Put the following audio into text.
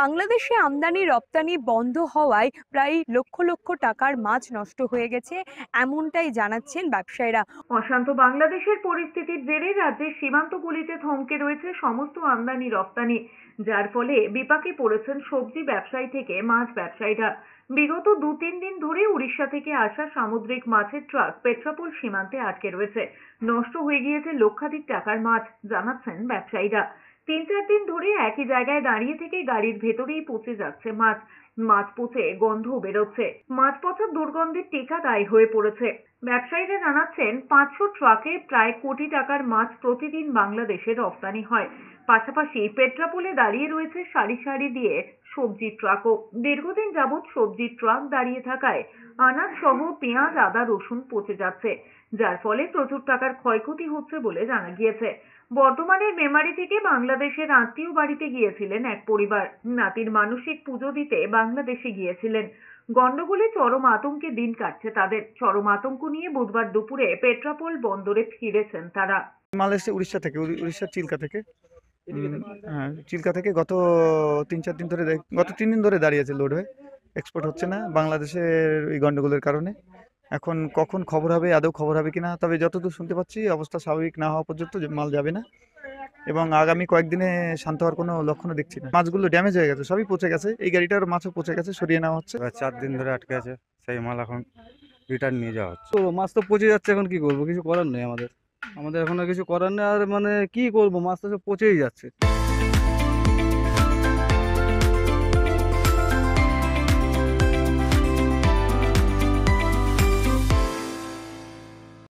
বাংলাদেশে আমদানি রপ্তানি বন্ধ হওয়ায় প্রায় লক্ষ লক্ষ টাকার মাছ নষ্ট হয়ে গেছে এমনটাই জানাচ্ছেন ব্যবসায়ীরা অশান্ত বাংলাদেশের পরিস্থিতির জেরে রাজ্যের সীমান্তগুলিতে থমকে রয়েছে সমস্ত আমদানি রপ্তানি যার ফলে বিপাকে পড়েছেন সবজি ব্যবসায়ী থেকে মাছ ব্যবসায়ীরা বিগত দু তিন দিন ধরে উড়িষ্যা থেকে আসা সামুদ্রিক মাছের ট্রাক পেট্রাপোল সীমান্তে আটকে রয়েছে নষ্ট হয়ে গিয়েছে লক্ষাধিক টাকার মাছ জানাচ্ছেন ব্যবসায়ীরা তিন চার দিন ধরে একই জায়গায় দাঁড়িয়ে থেকে গাড়ির ভেতরেই পচে যাচ্ছে মাছ মাছ পচে গন্ধ বেরোচ্ছে মাছ পচার দুর্গন্ধের টিকা দায়ী হয়ে পড়েছে ব্যবসায়ীরা জানাচ্ছেন পাঁচশো ট্রাকে প্রায় কোটি টাকার মাছ প্রতিদিন বাংলাদেশে রপ্তানি হয় পাশাপাশি পেট্রাপোলে দাঁড়িয়ে রয়েছে সারি সারি দিয়ে সবজির ট্রাকও দীর্ঘদিন যাবৎ সবজির ট্রাক দাঁড়িয়ে থাকায় আনাজ সহ পেঁয়াজ আদা রসুন পচে যাচ্ছে যার ফলে প্রচুর টাকার ক্ষয়ক্ষতি হচ্ছে বলে জানা গিয়েছে বর্তমানে মেমারি থেকে বাংলাদেশের আত্মীয় বাড়িতে গিয়েছিলেন এক পরিবার নাতির মানসিক পুজো দিতে বাংলাদেশে গিয়েছিলেন গন্ডগোলে চরম আতঙ্কে দিন কাটছে তাদের চরম আতঙ্ক নিয়ে বুধবার দুপুরে পেট্রাপোল বন্দরে ফিরেছেন তারা মালয়েশিয়া উড়িষ্যা থেকে উড়িষ্যার চিল্কা থেকে হ্যাঁ চিল্কা থেকে গত তিন চার দিন ধরে গত তিন দিন ধরে দাঁড়িয়ে আছে লোড হয়ে এক্সপোর্ট হচ্ছে না বাংলাদেশের এই গণ্ডগোলের কারণে এখন কখন খবর হবে আদৌ খবর হবে কিনা তবে যতদূর শুনতে পাচ্ছি অবস্থা স্বাভাবিক না হওয়া পর্যন্ত মাল যাবে না এবং আগামী কয়েকদিনে শান্ত হওয়ার কোনো লক্ষণও দেখছি না মাছগুলো ড্যামেজ হয়ে গেছে সবই পচে গেছে এই গাড়িটার মাছও পচে গেছে সরিয়ে নেওয়া হচ্ছে চার দিন ধরে আটকে আছে সেই মাল এখন রিটার্ন নিয়ে যাওয়া হচ্ছে মাছ তো পচে যাচ্ছে এখন কি করবো কিছু করার নেই আমাদের আমাদের এখন আর কিছু করার নেই আর মানে কি করবো মাছ সব পচেই যাচ্ছে